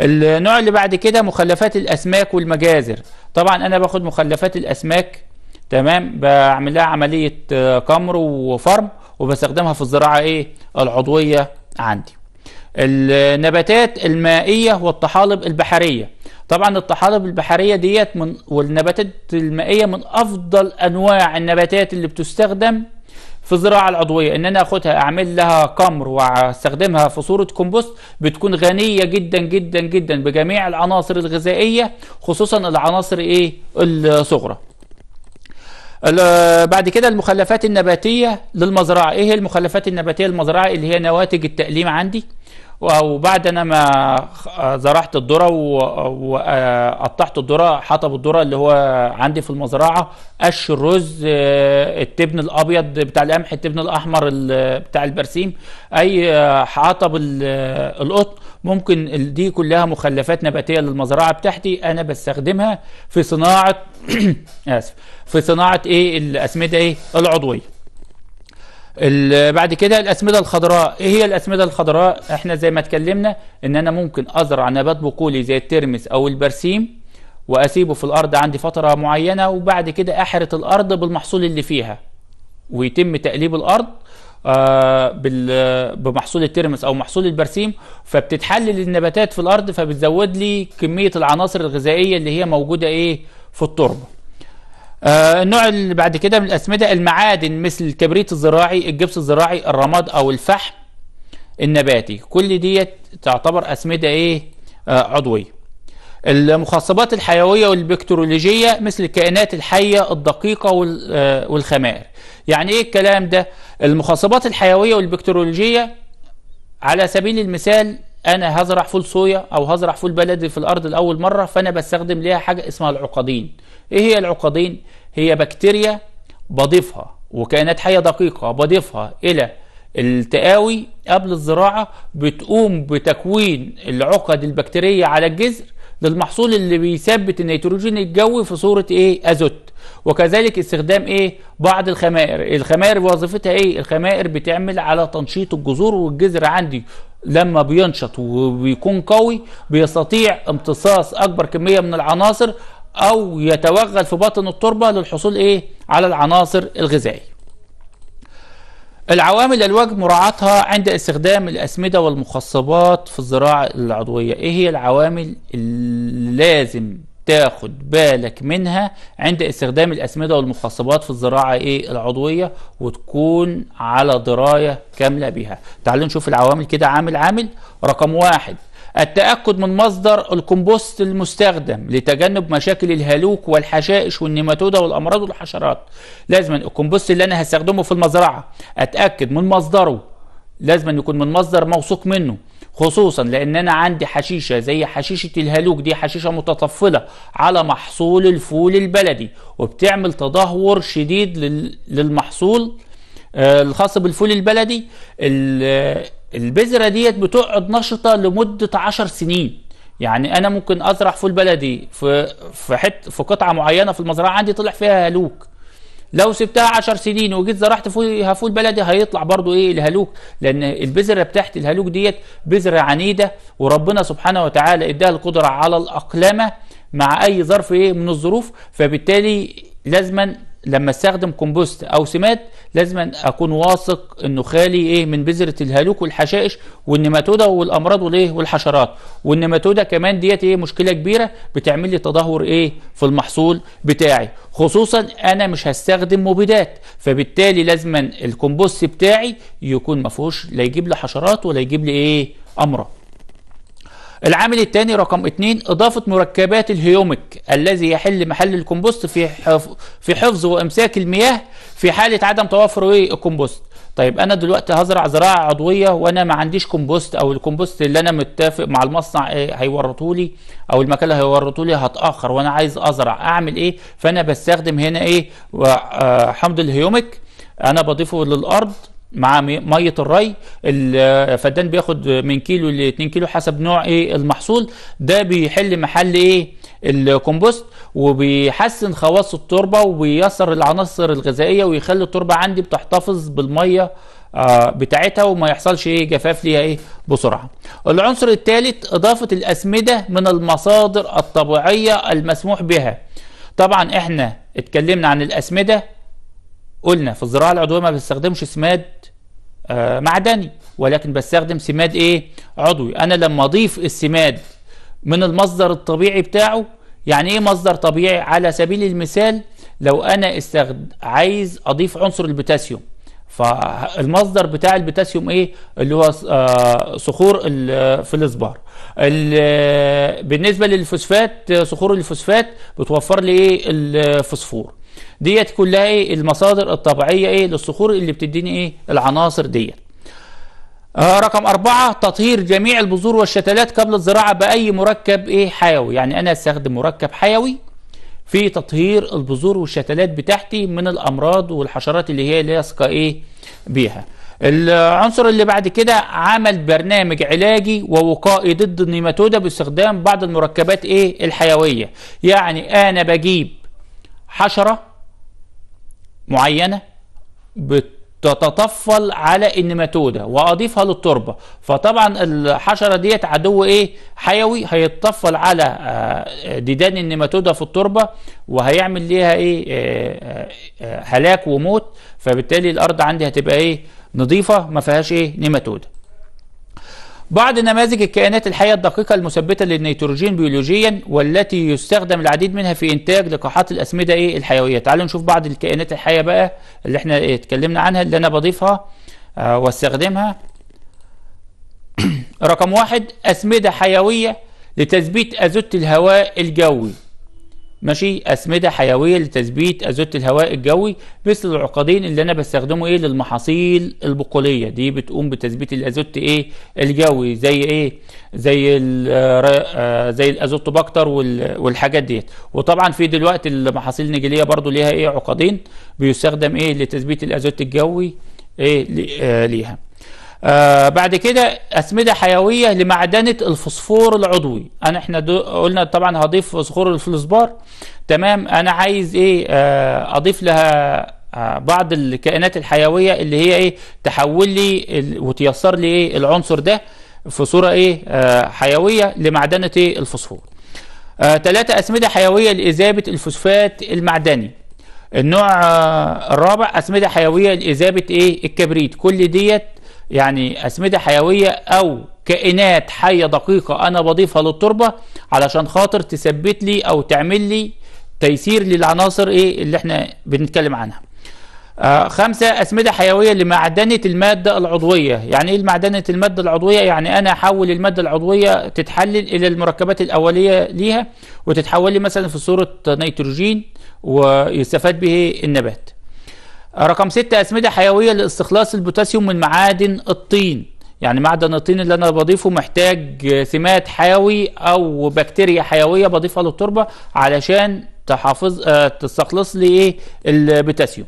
النوع اللي بعد كده مخلفات الاسماك والمجازر طبعا انا باخد مخلفات الاسماك تمام بعملها عمليه كمر آه، وفرم وبستخدمها في الزراعه ايه العضويه عندي النباتات المائيه والطحالب البحريه طبعا الطحالب البحريه ديت من والنباتات المائيه من افضل انواع النباتات اللي بتستخدم في الزراعه العضويه ان انا اخدها اعمل لها قمر واستخدمها في صوره كومبوست بتكون غنيه جدا جدا جدا بجميع العناصر الغذائيه خصوصا العناصر ايه الصغرى بعد كده المخلفات النباتيه للمزرعه ايه هي المخلفات النباتيه للمزرعه اللي هي نواتج التأليم عندي وبعد ما زرعت الذره وقطعت آه، الذره حطب الذره اللي هو عندي في المزرعه قش الرز آه، التبن الابيض بتاع القمح التبن الاحمر بتاع البرسيم اي آه، حطب القطن ممكن دي كلها مخلفات نباتيه للمزرعه بتاعتي انا بستخدمها في صناعه اسف في صناعه ايه الاسمده ايه العضويه بعد كده الأسمدة الخضراء إيه هي الأسمدة الخضراء إحنا زي ما اتكلمنا إن أنا ممكن أزرع نبات بقولي زي الترمس أو البرسيم وأسيبه في الأرض عندي فترة معينة وبعد كده أحرث الأرض بالمحصول اللي فيها ويتم تقليب الأرض آه، بمحصول الترمس او محصول البرسيم فبتتحلل النباتات في الارض فبتزود لي كميه العناصر الغذائيه اللي هي موجوده ايه في التربه آه النوع اللي بعد كده من الأسمدة المعادن مثل الكبريت الزراعي الجبس الزراعي الرماد أو الفحم النباتي كل ديت تعتبر أسمدة إيه آه عضوية المخصبات الحيوية والبكتيرولوجية مثل الكائنات الحية الدقيقة آه، والخمائر يعني إيه الكلام ده المخصبات الحيوية والبكتيرولوجية على سبيل المثال انا هزرع فول صويا او هزرع فول بلدي في الارض لاول مره فانا بستخدم ليها حاجه اسمها العقدين ايه هي العقدين هي بكتيريا بضيفها وكائنات حيه دقيقه بضيفها الى التقاوي قبل الزراعه بتقوم بتكوين العقد البكتيريه على الجذر للمحصول اللي بيثبت النيتروجين الجوي في صوره ايه ازوت وكذلك استخدام ايه بعض الخمائر الخمائر وظيفتها ايه الخمائر بتعمل على تنشيط الجذور والجذر عندي لما بينشط وبيكون قوي بيستطيع امتصاص اكبر كميه من العناصر او يتوغل في بطن التربه للحصول ايه على العناصر الغذائيه العوامل الواجب مراعاتها عند استخدام الأسمدة والمخصبات في الزراعة العضوية إيه هي العوامل اللي لازم تاخد بالك منها عند استخدام الأسمدة والمخصبات في الزراعة إيه العضوية وتكون على دراية كاملة بها تعالوا نشوف العوامل كده عامل عامل رقم واحد التأكد من مصدر الكمبوست المستخدم لتجنب مشاكل الهلوك والحشائش والنيماتودا والأمراض والحشرات لازما الكمبوست اللي أنا هستخدمه في المزرعة أتأكد من مصدره لازم يكون من مصدر موثوق منه خصوصا لان انا عندي حشيشه زي حشيشه الهالوج دي حشيشه متطفله على محصول الفول البلدي وبتعمل تدهور شديد للمحصول آه، الخاص بالفول البلدي البذره ديت بتقعد نشطه لمده 10 سنين يعني انا ممكن ازرع فول بلدي في في حت في قطعه معينه في المزرعه عندي طلع فيها هالوك لو سبتها 10 سنين وجيت زرعت فيها فول بلدي هيطلع برضو ايه الهلوك لان البذره بتاعت الهلوك ديت بذره عنيده وربنا سبحانه وتعالى اداها القدره على الاقلمه مع اي ظرف ايه من الظروف فبالتالي لازما لما استخدم كومبوست او سماد لازم اكون واثق انه خالي ايه من بذره الهالوك والحشائش والنيماتودا والامراض والايه والحشرات والنيماتودا كمان ديت ايه مشكله كبيره بتعمل لي تدهور ايه في المحصول بتاعي خصوصا انا مش هستخدم مبيدات فبالتالي لازم الكومبوست بتاعي يكون ما فيهوش لا يجيب لي حشرات ولا يجيب لي ايه امراض العامل الثاني رقم اثنين إضافة مركبات الهيومك الذي يحل محل الكمبوست في في حفظ وإمساك المياه في حالة عدم توافر الكمبوست طيب انا دلوقتي هزرع زراعه عضويه وانا ما عنديش كومبوست او الكومبوست اللي انا متفق مع المصنع إيه، هيورطه لي او المكان اللي هيورطه لي هتاخر وانا عايز ازرع اعمل ايه فانا بستخدم هنا ايه آه، حمض الهيومك انا بضيفه للارض مع ميه الري الفدان بياخد من كيلو ل 2 كيلو حسب نوع ايه المحصول ده بيحل محل ايه الكمبوست وبيحسن خواص التربه وبيسر العناصر الغذائيه ويخلي التربه عندي بتحتفظ بالميه آه بتاعتها وما يحصلش ايه جفاف ليها ايه بسرعه. العنصر الثالث اضافه الاسمده من المصادر الطبيعيه المسموح بها. طبعا احنا اتكلمنا عن الاسمده قلنا في الزراعه العضويه ما بنستخدمش سماد آه، معدني ولكن بستخدم سماد ايه عضوي انا لما اضيف السماد من المصدر الطبيعي بتاعه يعني ايه مصدر طبيعي على سبيل المثال لو انا استخد... عايز اضيف عنصر البوتاسيوم فالمصدر بتاع البوتاسيوم ايه اللي هو آه، صخور في الاصبار بالنسبه للفوسفات صخور الفوسفات بتوفر لي ايه الفوسفور ديت كلها ايه المصادر الطبيعيه ايه للصخور اللي بتديني ايه العناصر ديت آه رقم أربعة تطهير جميع البذور والشتلات قبل الزراعة بأي مركب إيه حيوي يعني أنا أستخدم مركب حيوي في تطهير البذور والشتلات بتاعتي من الأمراض والحشرات اللي هي لاصقة إيه بيها العنصر اللي بعد كده عمل برنامج علاجي ووقائي ضد النيماتودا باستخدام بعض المركبات إيه الحيوية يعني أنا بجيب حشرة معينة بتتطفل على النماتوده واضيفها للتربه فطبعا الحشره ديت عدو ايه حيوي هيتطفل على آه، ديدان النماتوده في التربه وهيعمل ليها ايه آه، آه، هلاك وموت فبالتالي الارض عندي هتبقى ايه نظيفه ما فيهاش ايه نماتوده بعض نماذج الكائنات الحية الدقيقة المثبتة للنيتروجين بيولوجيا والتي يستخدم العديد منها في إنتاج لقاحات الأسمدة إيه الحيوية تعالوا نشوف بعض الكائنات الحية بقى اللي احنا اتكلمنا عنها اللي أنا بضيفها آه واستخدمها رقم واحد أسمدة حيوية لتثبيت أزوت الهواء الجوي ماشي اسمده حيويه لتثبيت ازوت الهواء الجوي مثل العقدين اللي انا بستخدمه ايه للمحاصيل البقوليه دي بتقوم بتثبيت الازوت ايه الجوي زي ايه زي آه، آه، زي الازوت بكتر والحاجات ديت وطبعا في دلوقتي المحاصيل النجيليه برضو ليها ايه عقدين بيستخدم ايه لتثبيت الازوت الجوي ايه آه، ليها آه بعد كده أسمدة حيوية لمعدنة الفوسفور العضوي أنا إحنا قلنا طبعا هضيف صخور الفلسبار تمام أنا عايز إيه آه أضيف لها آه بعض الكائنات الحيوية اللي هي إيه تحول لي وتيسر لي إيه العنصر ده في صورة إيه آه حيوية لمعدنة إيه الفوسفور ثلاثة آه، أسمدة حيوية لإذابة الفوسفات المعدني النوع آه، الرابع أسمدة حيوية لإذابة إيه الكبريت كل ديت يعني أسمدة حيوية أو كائنات حية دقيقة أنا بضيفها للتربة علشان خاطر تثبت لي أو تعمل لي تيسير للعناصر إيه اللي إحنا بنتكلم عنها آه خمسة أسمدة حيوية لمعدنة المادة العضوية يعني إيه معدنة المادة العضوية يعني أنا أحول المادة العضوية تتحلل إلى المركبات الأولية ليها وتتحول لي مثلا في صورة نيتروجين ويستفاد به النبات رقم ستة أسمدة حيوية لاستخلاص البوتاسيوم من معادن الطين يعني معدن الطين اللي أنا بضيفه محتاج سمات حيوي أو بكتيريا حيوية بضيفها للتربة علشان تحافظ آه، تستخلص لي إيه البوتاسيوم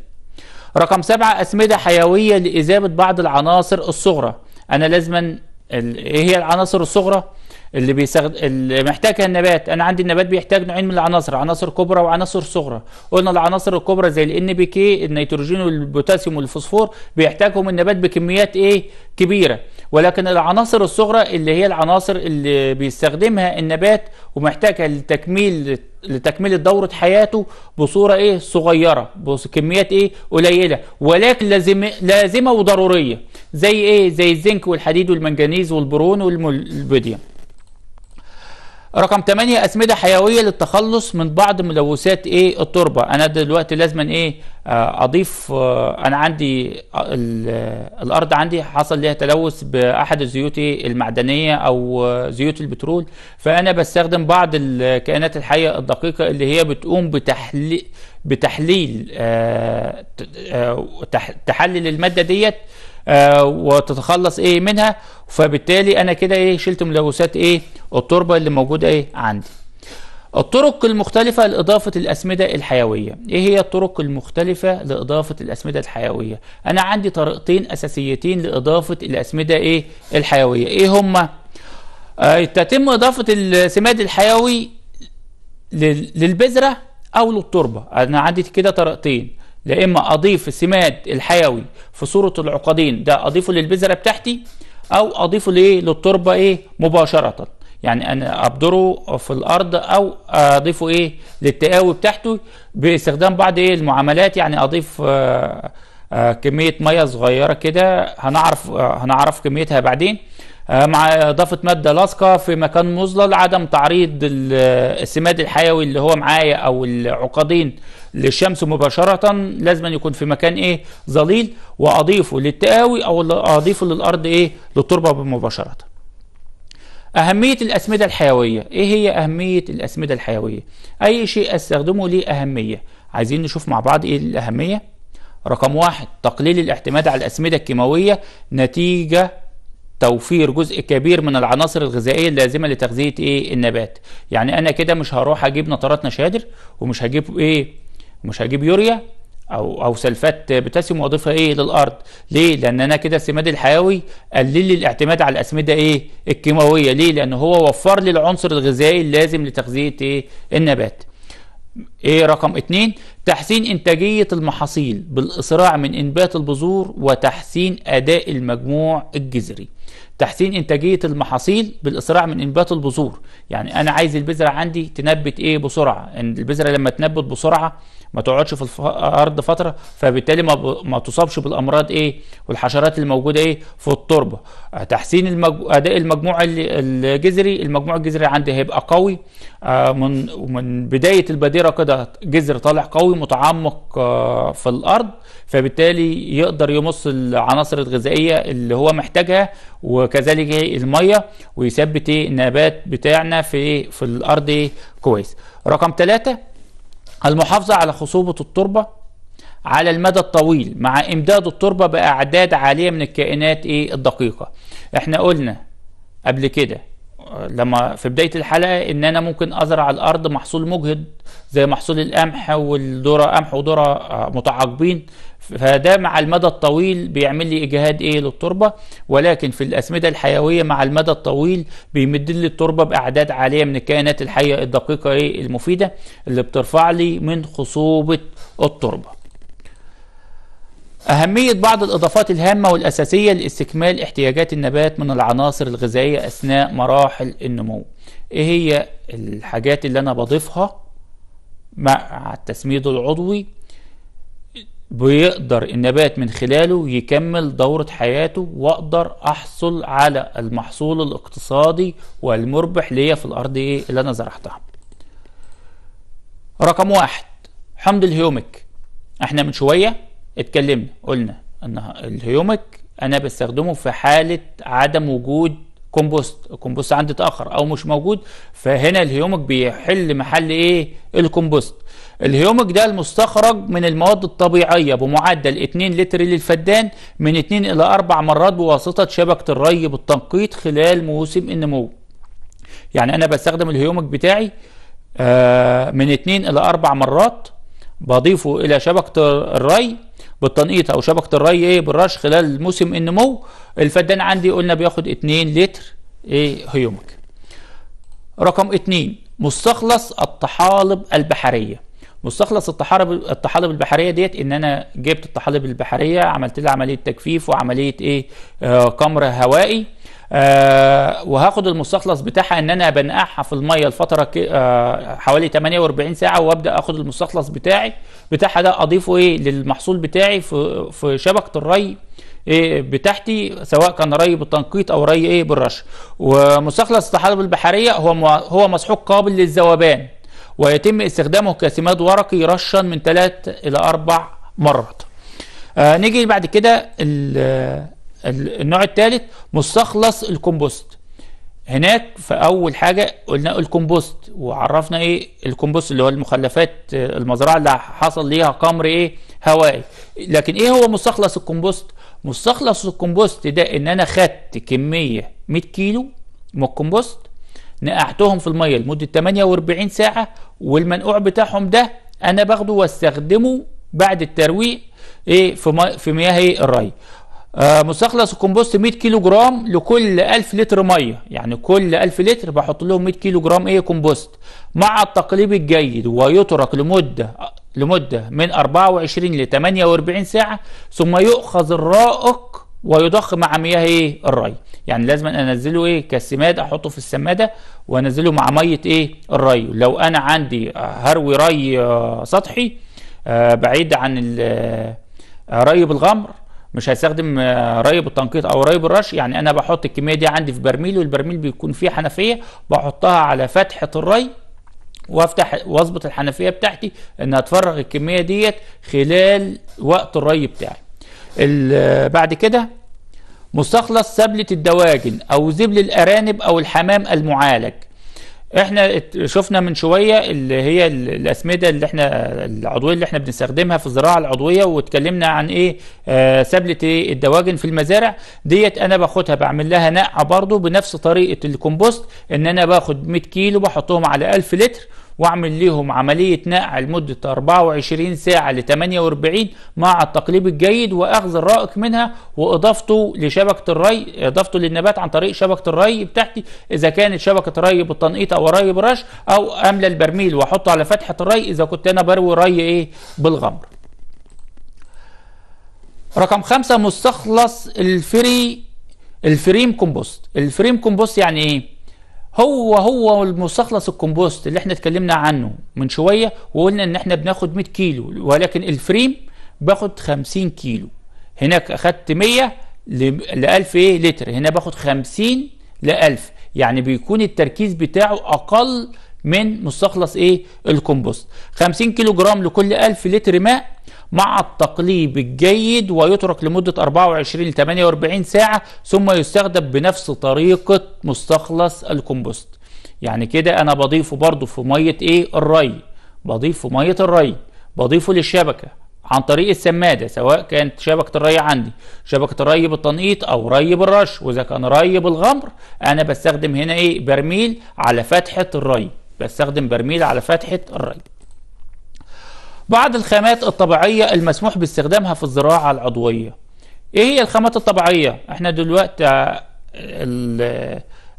رقم سبعة أسمدة حيوية لإذابة بعض العناصر الصغرى أنا لازما إيه هي العناصر الصغرى؟ اللي بيستخدم اللي محتاجها النبات انا عندي النبات بيحتاج نوعين من العناصر عناصر كبرى وعناصر صغرى قلنا العناصر الكبرى زي الان بي كي النيتروجين والبوتاسيوم والفوسفور بيحتاجهم النبات بكميات ايه كبيره ولكن العناصر الصغرى اللي هي العناصر اللي بيستخدمها النبات ومحتاجها لتكميل لتكمله دوره حياته بصوره ايه صغيره بكميات ايه قليله ولكن لازم لازمه وضروريه زي ايه زي الزنك والحديد والمنجنيز والبرون والبوديوم رقم 8 أسمدة حيوية للتخلص من بعض ملوثات إيه التربة أنا دلوقتي لازما إيه آه، أضيف آه، أنا عندي آه، الأرض عندي حصل ليها تلوث بأحد الزيوت إيه؟ المعدنية أو زيوت البترول فأنا بستخدم بعض الكائنات الحية الدقيقة اللي هي بتقوم بتحليل بتحليل تحلل المادة ديت آه وتتخلص ايه منها فبالتالي انا كده ايه شلت ملوثات ايه التربه اللي موجوده ايه عندي الطرق المختلفة لإضافة الأسمدة الحيوية إيه هي الطرق المختلفة لإضافة الأسمدة الحيوية أنا عندي طريقتين أساسيتين لإضافة الأسمدة إيه الحيوية إيه هما آه تتم إضافة السماد الحيوي للبذرة أو للتربة أنا عندي كده طريقتين لا اما اضيف السماد الحيوي في صوره العقدين ده اضيفه للبذره بتاعتي او اضيفه لايه للتربه ايه مباشره يعني انا ابدره في الارض او اضيفه ايه للتقاوي بتاعته باستخدام بعض ايه المعاملات يعني اضيف آآ آه، آآ آه، كميه ميه صغيره كده هنعرف آه، هنعرف كميتها بعدين مع اضافه ماده لاصقه في مكان مظلل عدم تعريض السماد الحيوي اللي هو معايا او العقدين للشمس مباشرة لازم يكون في مكان ايه ظليل واضيفه للتقاوي او اضيفه للارض ايه للتربة مباشرة أهمية الأسمدة الحيوية إيه هي أهمية الأسمدة الحيوية أي شيء أستخدمه ليه أهمية عايزين نشوف مع بعض إيه الأهمية رقم واحد تقليل الاعتماد على الأسمدة الكيماوية نتيجة توفير جزء كبير من العناصر الغذائيه اللازمه لتغذيه ايه النبات يعني انا كده مش هروح اجيب نطرات نشادر ومش هجيب ايه مش هجيب يوريا او او سلفات بوتاسيوم واضيفها ايه للارض ليه لان انا كده السماد الحيوي قلل لي الاعتماد على الاسمده ايه الكيماويه ليه لان هو وفر لي العنصر الغذائي اللازم لتغذيه ايه النبات ايه رقم اتنين تحسين انتاجية المحاصيل بالاسراع من انبات البذور وتحسين اداء المجموع الجذري تحسين انتاجيه المحاصيل بالاسراع من انبات البذور يعني انا عايز البذره عندي تنبت ايه بسرعه ان البذره لما تنبت بسرعه ما تقعدش في الارض فتره فبالتالي ما, ب... ما تصابش بالامراض ايه والحشرات الموجودة ايه في التربه تحسين المج... اداء المجموع الجذري المجموع الجذري عندي هيبقى قوي آه، من من بدايه البادره كده جذر طالع قوي متعمق آه، في الارض فبالتالي يقدر يمص العناصر الغذائيه اللي هو محتاجها وكذلك الميه ويثبت النبات بتاعنا في في الارض كويس رقم ثلاثة المحافظه على خصوبه التربه على المدى الطويل مع امداد التربه باعداد عاليه من الكائنات ايه الدقيقه احنا قلنا قبل كده لما في بدايه الحلقه ان انا ممكن ازرع الارض محصول مجهد زي محصول القمح والذره قمح وذره آه، متعاقبين فده مع المدى الطويل بيعمل لي اجهاد ايه للتربه ولكن في الاسمده الحيويه مع المدى الطويل بيمد لي التربه باعداد عاليه من الكائنات الحيه الدقيقه ايه المفيده اللي بترفع لي من خصوبه التربه أهمية بعض الإضافات الهامة والأساسية لاستكمال احتياجات النبات من العناصر الغذائية أثناء مراحل النمو إيه هي الحاجات اللي أنا بضيفها مع التسميد العضوي بيقدر النبات من خلاله يكمل دورة حياته وأقدر أحصل على المحصول الاقتصادي والمربح ليا في الأرض إيه اللي أنا زرعتها رقم واحد حمض الهيومك احنا من شوية اتكلمنا قلنا ان الهيومك انا بستخدمه في حاله عدم وجود كومبوست الكومبوست عندي اتاخر او مش موجود فهنا الهيومك بيحل محل ايه الكومبوست الهيومك ده المستخرج من المواد الطبيعيه بمعدل 2 لتر للفدان من 2 الى 4 مرات بواسطه شبكه الري بالتنقيط خلال موسم النمو يعني انا بستخدم الهيومك بتاعي آه، من 2 الى 4 مرات بضيفه الى شبكه الري بالتنقيط او شبكه الري ايه بالرش خلال موسم النمو الفدان عندي قلنا بياخد 2 لتر ايه هيومك رقم 2 مستخلص الطحالب البحريه مستخلص الطحالب الطحالب البحريه ديت ان انا جبت الطحالب البحريه عملت لها عمليه تجفيف وعمليه ايه آه هوائي آه، وهاخد المستخلص بتاعها ان انا بنقعها في الميه لفتره آه حوالي 48 ساعه وابدا اخد المستخلص بتاعي بتاعها ده اضيفه ايه للمحصول بتاعي في في شبكه الري إيه بتاعتي سواء كان ري بالتنقيط او ري ايه بالرش ومستخلص الطحالب البحريه هو هو مسحوق قابل للذوبان ويتم استخدامه كسماد ورقي رشا من 3 الى 4 مرات آه نيجي بعد كده النوع الثالث مستخلص الكومبوست هناك في اول حاجه قلنا الكومبوست وعرفنا ايه الكومبوست اللي هو المخلفات آه، المزرعه اللي حصل ليها قمر ايه هوائي لكن ايه هو مستخلص الكومبوست مستخلص الكومبوست ده ان انا خدت كميه 100 كيلو من الكومبوست نقعتهم في الميه لمده 48 ساعه والمنقوع بتاعهم ده انا باخده واستخدمه بعد الترويق ايه في في مياه إيه؟ الري آه، مستخلص الكمبوست 100 كيلو جرام لكل 1000 لتر ميه يعني كل 1000 لتر بحط لهم 100 كيلو جرام ايه كومبوست مع التقليب الجيد ويترك لمده لمده من 24 ل 48 ساعه ثم يؤخذ الرائق ويضخ مع مياه ايه الري يعني لازم انزله ايه كالسماد احطه في السماده وانزله مع ميه ايه الري لو انا عندي هروي ري آه، سطحي آه، بعيد عن ري بالغمر مش هستخدم آه، ريب التنقيط او ريب الرش يعني انا بحط الكميه دي عندي في برميل والبرميل بيكون فيه حنفيه بحطها على فتحه الري وافتح واظبط الحنفيه بتاعتي انها تفرغ الكميه ديت خلال وقت الري بتاعي آه، بعد كده مستخلص سبلة الدواجن او زبل الارانب او الحمام المعالج احنا شفنا من شويه اللي هي الاسمده اللي احنا العضويه اللي احنا بنستخدمها في الزراعه العضويه واتكلمنا عن ايه آه سبله ايه الدواجن في المزارع ديت انا باخدها بعمل لها نقع برضو بنفس طريقه الكمبوست ان انا باخد 100 كيلو بحطهم على 1000 لتر واعمل لهم عملية نقع لمدة 24 ساعة ل 48 مع التقليب الجيد واخذ الرائق منها واضافته لشبكة الري اضافته للنبات عن طريق شبكة الري بتاعتي اذا كانت شبكة ري بالتنقيط او ري برش او املى البرميل واحطه على فتحة الري اذا كنت انا بروي ري ايه بالغمر رقم خمسة مستخلص الفري الفريم كومبوست الفريم كومبوست يعني ايه هو هو المستخلص الكمبوست اللي احنا اتكلمنا عنه من شويه وقلنا ان احنا بناخد 100 كيلو ولكن الفريم باخد 50 كيلو هناك اخدت 100 ل 1000 ايه لتر هنا باخد 50 ل 1000 يعني بيكون التركيز بتاعه اقل من مستخلص ايه الكمبوست 50 كيلو جرام لكل 1000 لتر ماء مع التقليب الجيد ويترك لمدة 24 ل 48 ساعة ثم يستخدم بنفس طريقة مستخلص الكمبوست يعني كده أنا بضيفه برضو في مية إيه الري بضيفه مية الري بضيفه للشبكة عن طريق السمادة سواء كانت شبكة الري عندي شبكة الري بالتنقيط أو ري بالرش وإذا كان ري بالغمر أنا بستخدم هنا إيه برميل على فتحة الري بستخدم برميل على فتحة الري بعض الخامات الطبيعية المسموح باستخدامها في الزراعة العضوية ايه هي الخامات الطبيعية احنا دلوقتي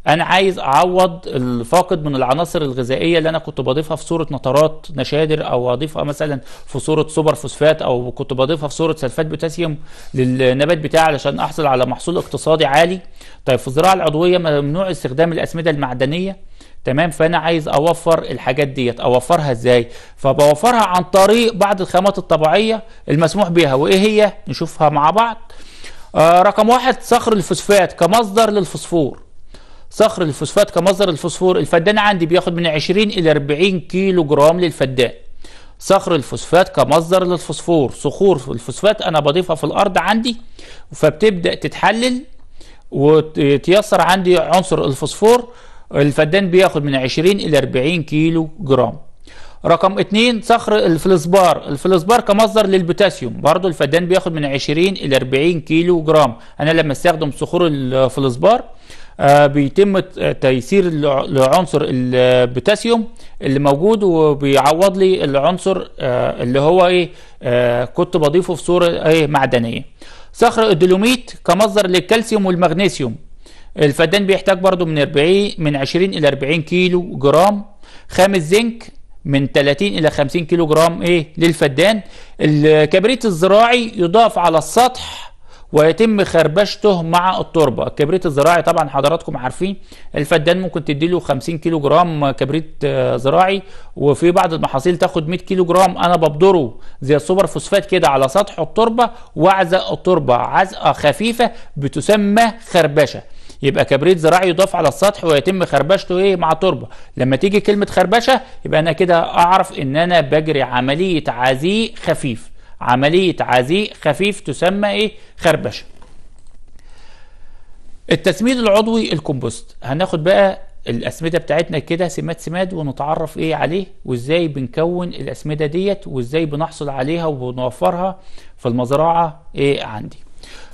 انا عايز اعوض الفاقد من العناصر الغذائيه اللي انا كنت بضيفها في صوره نترات نشادر او اضيفها مثلا في صوره سوبر فوسفات او كنت بضيفها في صوره سلفات بوتاسيوم للنبات بتاعي علشان احصل على محصول اقتصادي عالي طيب في الزراعه العضويه ممنوع استخدام الاسمده المعدنيه تمام فانا عايز اوفر الحاجات ديت اوفرها ازاي فبوفرها عن طريق بعض الخامات الطبيعيه المسموح بها وايه هي نشوفها مع بعض آه رقم واحد صخر الفوسفات كمصدر للفوسفور صخر الفوسفات كمصدر للفوسفور الفدان عندي بياخد من 20 الى 40 كيلو جرام للفدان صخر الفوسفات كمصدر للفوسفور صخور الفوسفات انا بضيفها في الارض عندي فبتبدا تتحلل وتيسر عندي عنصر الفوسفور الفدان بياخد من 20 الى 40 كيلو جرام رقم اتنين صخر الفلسبار الفلسبار كمصدر للبوتاسيوم برضو الفدان بياخد من 20 الى 40 كيلو جرام انا لما استخدم صخور الفلسبار آه بيتم تيسير لعنصر البوتاسيوم اللي موجود وبيعوض لي العنصر آه اللي هو ايه آه كنت بضيفه في صوره ايه معدنيه صخر الدولوميت كمصدر للكالسيوم والمغنيسيوم الفدان بيحتاج برضو من 40 من 20 الى 40 كيلو جرام خام الزنك من 30 الى 50 كيلو جرام ايه للفدان الكبريت الزراعي يضاف على السطح ويتم خربشته مع التربه الكبريت الزراعي طبعا حضراتكم عارفين الفدان ممكن تدي له 50 كيلو جرام كبريت آه، زراعي وفي بعض المحاصيل تاخد 100 كيلو جرام انا ببدره زي السوبر فوسفات كده على سطح التربه واعزق التربه عزقه خفيفه بتسمى خربشه يبقى كبريت زراعي يضاف على السطح ويتم خربشته ايه مع تربه لما تيجي كلمه خربشه يبقى انا كده اعرف ان انا بجري عمليه عزيق خفيف عمليه عزيق خفيف تسمى ايه خربشه التسميد العضوي الكومبوست هناخد بقى الاسمده بتاعتنا كده سمات سماد ونتعرف ايه عليه وازاي بنكون الاسمده ديت وازاي بنحصل عليها وبنوفرها في المزرعه ايه عندي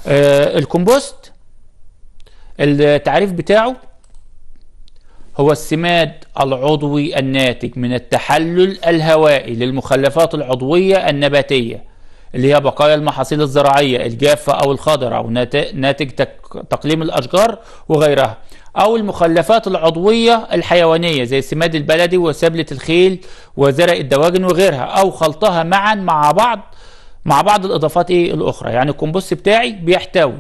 آه الكومبوست التعريف بتاعه هو السماد العضوي الناتج من التحلل الهوائي للمخلفات العضوية النباتية اللي هي بقايا المحاصيل الزراعية الجافة أو الخضراء أو ناتج تقليم الأشجار وغيرها أو المخلفات العضوية الحيوانية زي السماد البلدي وسبلة الخيل وزرع الدواجن وغيرها أو خلطها معا مع بعض مع بعض الإضافات إيه الأخرى يعني الكومبوست بتاعي بيحتوي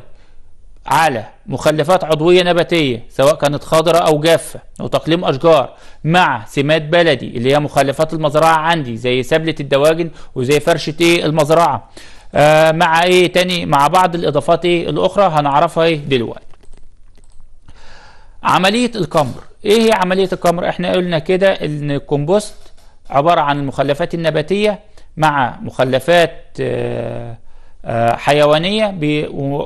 على مخلفات عضوية نباتية سواء كانت خضرة أو جافة وتقليم أشجار مع سمات بلدي اللي هي مخلفات المزرعة عندي زي سبلة الدواجن وزي فرشة إيه المزرعة آه مع إيه تاني مع بعض الإضافات إيه الأخرى هنعرفها إيه دلوقتي عملية القمر إيه هي عملية القمر إحنا قلنا كده إن الكمبوست عبارة عن المخلفات النباتية مع مخلفات آه حيوانيه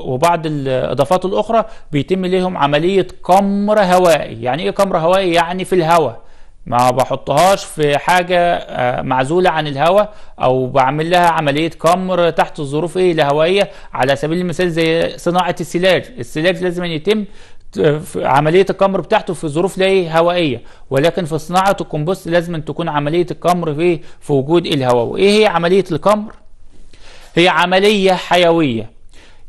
وبعض الاضافات الاخرى بيتم ليهم عمليه قمر هوائي يعني ايه قمر هوائي يعني في الهواء ما بحطهاش في حاجة آه، معزولة عن الهواء أو بعمل لها عملية قمر تحت الظروف إيه الهوائية على سبيل المثال زي صناعة السلاج السلاج لازم يتم عملية القمر بتاعته في ظروف لا إيه؟ هوائية ولكن في صناعة الكمبوست لازم تكون عملية القمر في, في وجود الهواء وإيه هي عملية القمر؟ هي عملية حيوية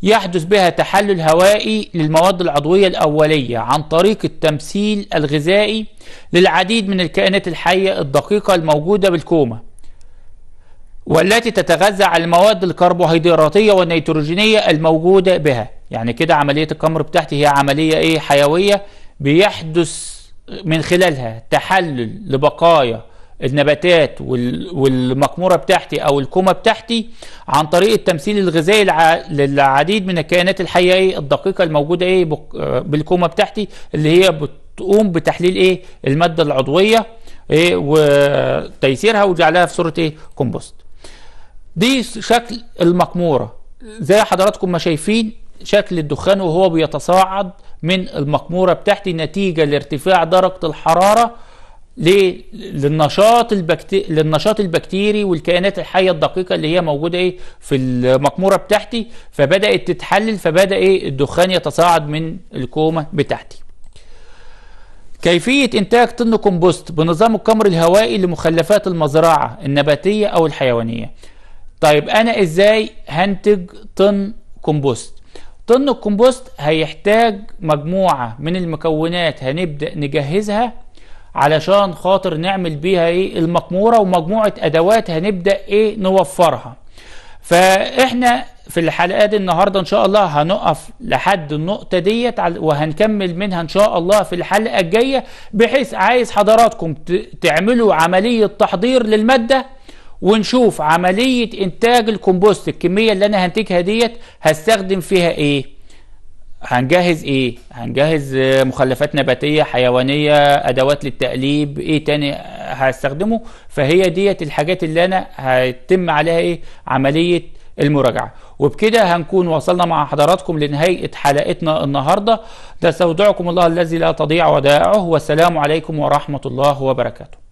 يحدث بها تحلل هوائي للمواد العضوية الأولية عن طريق التمثيل الغذائي للعديد من الكائنات الحية الدقيقة الموجودة بالكومة والتي تتغذى على المواد الكربوهيدراتية والنيتروجينية الموجودة بها يعني كده عملية الكمر بتاعتي هي عملية ايه حيوية بيحدث من خلالها تحلل لبقايا النباتات والمقمورة بتاعتي أو الكومة بتاعتي عن طريق التمثيل الغذائي للعديد من الكائنات الحية إيه الدقيقة الموجودة إيه بالكومة بتاعتي اللي هي بتقوم بتحليل إيه المادة العضوية إيه وتيسيرها وجعلها في صورة إيه كومبوست دي شكل المقمورة زي حضراتكم ما شايفين شكل الدخان وهو بيتصاعد من المقمورة بتاعتي نتيجة لارتفاع درجة الحرارة ليه؟ للنشاط البكتيري للنشاط البكتيري والكائنات الحيه الدقيقه اللي هي موجوده ايه في المقموره بتاعتي فبدات تتحلل فبدا ايه الدخان يتصاعد من الكومه بتاعتي. كيفيه انتاج طن كومبوست بنظام الكمر الهوائي لمخلفات المزرعه النباتيه او الحيوانيه. طيب انا ازاي هنتج طن كومبوست؟ طن الكومبوست هيحتاج مجموعه من المكونات هنبدا نجهزها علشان خاطر نعمل بيها ايه المقمورة ومجموعة ادوات هنبدأ ايه نوفرها فاحنا في الحلقات النهاردة ان شاء الله هنقف لحد النقطة ديت وهنكمل منها ان شاء الله في الحلقة الجاية بحيث عايز حضراتكم تعملوا عملية تحضير للمادة ونشوف عملية انتاج الكومبوست الكمية اللي انا هنتجها ديت هستخدم فيها ايه هنجهز ايه هنجهز آه، مخلفات نباتيه حيوانيه ادوات للتقليب ايه تاني هستخدمه فهي ديت الحاجات اللي انا هيتم عليها ايه عمليه المراجعه وبكده هنكون وصلنا مع حضراتكم لنهايه حلقتنا النهارده ده استودعكم الله الذي لا تضيع ودائعه والسلام عليكم ورحمه الله وبركاته